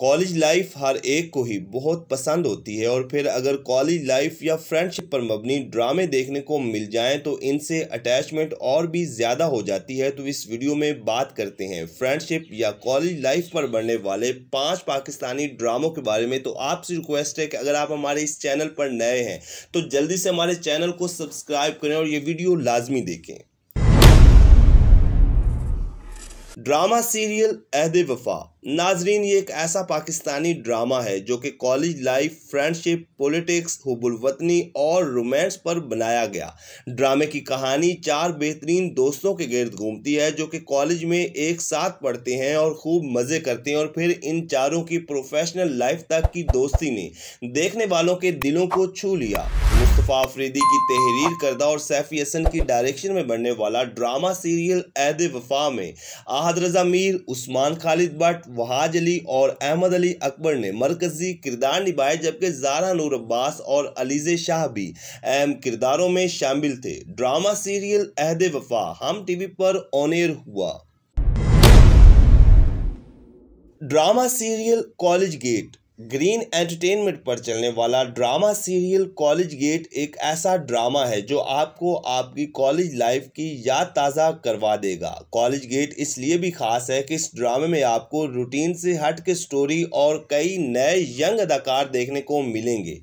college life हर एक को ही बहुत पसंद होती है और फिर अगर कॉलेज लाइफ या फ्रेंडशिप पर मबनी ड्रामे देखने को मिल जाएं तो इनसे अटैचमेंट और भी ज़्यादा हो जाती है तो इस वीडियो में बात करते हैं फ्रेंडशिप या कॉलेज लाइफ पर बनने वाले पांच पाकिस्तानी ड्रामों के बारे में तो आपसे रिक्वेस्ट है कि अगर आप हमारे इस चैनल पर नए हैं तो जल्दी से हमारे चैनल को सब्सक्राइब करें और ये वीडियो लाजमी देखें ड्रामा सीरियल अहद वफा नाजरीन ये एक ऐसा पाकिस्तानी ड्रामा है जो कि कॉलेज लाइफ फ्रेंडशिप पॉलिटिक्स हुबुलवतनी और रोमांस पर बनाया गया ड्रामे की कहानी चार बेहतरीन दोस्तों के गर्द घूमती है जो कि कॉलेज में एक साथ पढ़ते हैं और खूब मज़े करते हैं और फिर इन चारों की प्रोफेशनल लाइफ तक की दोस्ती ने देखने वालों के दिलों को छू लिया मुस्तफ़ा अफरीदी की तहरीर करदा और सैफी हसन की डायरेक्शन में बनने वाला ड्रामा सीरियल ऐद वफा में आहद रजा मीर उस्मान खालिद भट्ट वहाज अली और अहमद अली अकबर ने मरकजी किरदार निभाए जबकि जारा नूर अब्बास और अलीजे शाह भी अहम किरदारों में शामिल थे ड्रामा सीरियल अहद वफा हम टीवी पर ऑनेर हुआ drama serial college gate green entertainment पर चलने वाला ड्रामा सीरियल कॉलेज गेट एक ऐसा ड्रामा है जो आपको आपकी कॉलेज लाइफ की याद ताज़ा करवा देगा कॉलेज गेट इसलिए भी खास है कि इस ड्रामे में आपको रूटीन से हट के स्टोरी और कई नए यंग अदाकार देखने को मिलेंगे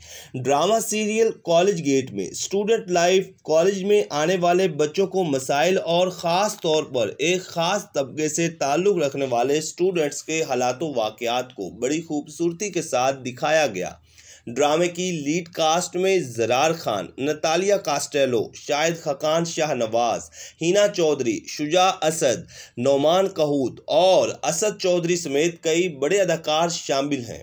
ड्रामा सीरियल कॉलेज गेट में स्टूडेंट लाइफ कॉलेज में आने वाले बच्चों को मसाइल और ख़ास तौर पर एक ख़ास तबके से ताल्लुक़ रखने वाले स्टूडेंट्स के हालात वाक़ात को बड़ी खूबसूरती के साथ दिखाया गया ड्रामे की लीड कास्ट में जरार खान नतालिया कास्टेलो शाहिद खकान शाहनवाज हिना चौधरी शुजा असद नोमान कहूत और असद चौधरी समेत कई बड़े अदाकार शामिल हैं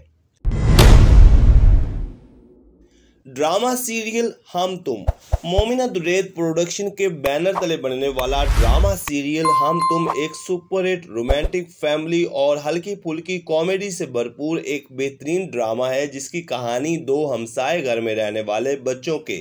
drama serial Hum Tum Momina Duraid production के बैनर तले बनने वाला ड्रामा सीरियल हम तुम एक सुपरहिट रोमांटिक फैमिली और हल्की फुल्की कॉमेडी से भरपूर एक बेहतरीन ड्रामा है जिसकी कहानी दो हमसाए घर में रहने वाले बच्चों के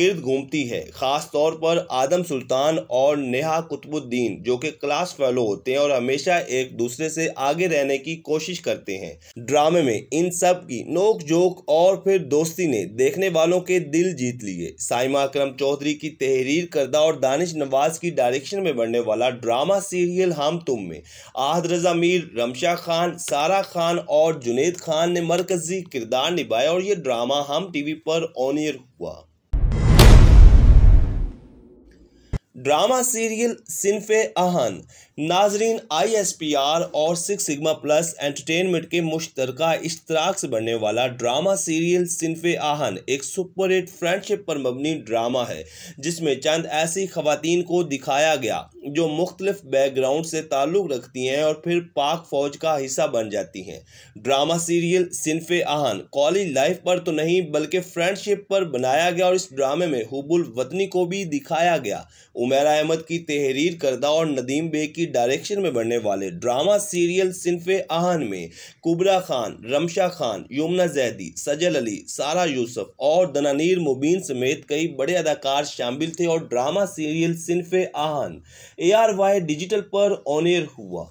गिर्द घूमती है ख़ास तौर पर आदम सुल्तान और नेहा कुतुबुद्दीन जो कि क्लास फेलो होते हैं और हमेशा एक दूसरे से आगे रहने की कोशिश करते हैं ड्रामे में इन सब की नोक जोक और फिर दोस्ती ने देखने देखने वालों के दिल जीत लिए साइमा अक्रम चौधरी की तहरीर करदा और दानिश नवाज की डायरेक्शन में बनने वाला ड्रामा सीरियल हम तुम में आहद रजा मीर रमशा खान सारा खान और जुनेद खान ने मरकजी किरदार निभाया और ये ड्रामा हम टीवी पर ऑनियर हुआ ड्रामा सीरियल सिनफ आहन नाजरीन आई एस पी आर और सिक्स सिग्मा प्लस एंटरटेनमेंट के मुश्तर इश्तराक से बनने वाला ड्रामा सीरियल सिनफ आहन एक सुपर हिट फ्रेंडशिप पर मबनी ड्रामा है जिसमें चंद ऐसी खवतिन को दिखाया गया जो मुख्तलिफ बैकग्राउंड से ताल्लुक़ रखती हैं और फिर पाक फ़ौज का हिस्सा बन जाती हैं drama serial Sinf Aahan college life पर तो नहीं बल्कि फ्रेंडशिप पर बनाया गया और इस ड्रामे में हुबुल वतनी को भी दिखाया गया उमेर अहमद की तहरीर करदा और नदीम बेग की डायरेक्शन में बनने वाले ड्रामा सीरियल सिनफ आहन में कुबरा खान रमशा खान यमुना जैदी सजल अली सारा यूसुफ और दनानीर मुबीन समेत कई बड़े अदाकार शामिल थे और drama serial Sinf Aahan A R Y digital पर ऑनेर हुआ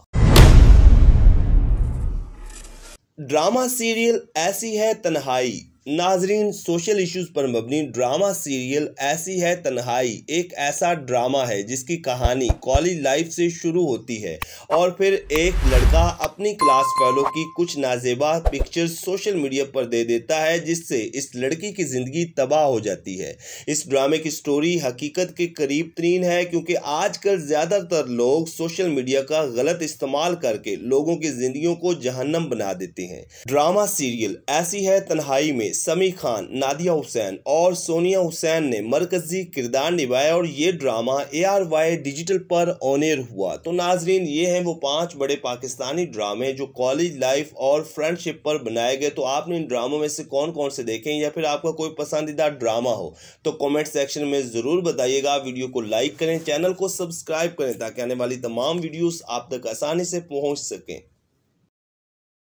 ड्रामा सीरियल ऐसी है तन्हाई नाजरीन सोशल इश्यूज़ पर मबनी ड्रामा सीरियल ऐसी है तन्हाई एक ऐसा ड्रामा है जिसकी कहानी कॉलेज लाइफ से शुरू होती है और फिर एक लड़का अपनी क्लास फेलो की कुछ नाजेबा पिक्चर्स सोशल मीडिया पर दे देता है जिससे इस लड़की की ज़िंदगी तबाह हो जाती है इस ड्रामे की स्टोरी हकीकत के करीब तरीन है क्योंकि आजकल ज़्यादातर लोग सोशल मीडिया का गलत इस्तेमाल करके लोगों की ज़िंदगी को जहन्नम बना देते हैं ड्रामा सीरियल ऐसी है तन्हाई में समी खान नादिया हुसैन और सोनिया हुसैन ने मरकजी किरदार निभाया और ये drama A R Y digital पर ऑनियर हुआ तो नाजरीन ये हैं वो पांच बड़े पाकिस्तानी ड्रामे जो कॉलेज लाइफ और फ्रेंडशिप पर बनाए गए तो आपने इन ड्रामों में से कौन कौन से देखें या फिर आपका कोई पसंदीदा ड्रामा हो तो कॉमेंट सेक्शन में ज़रूर बताइएगा वीडियो को लाइक करें चैनल को सब्सक्राइब करें ताकि आने वाली तमाम वीडियोज़ आप तक आसानी से पहुँच सकें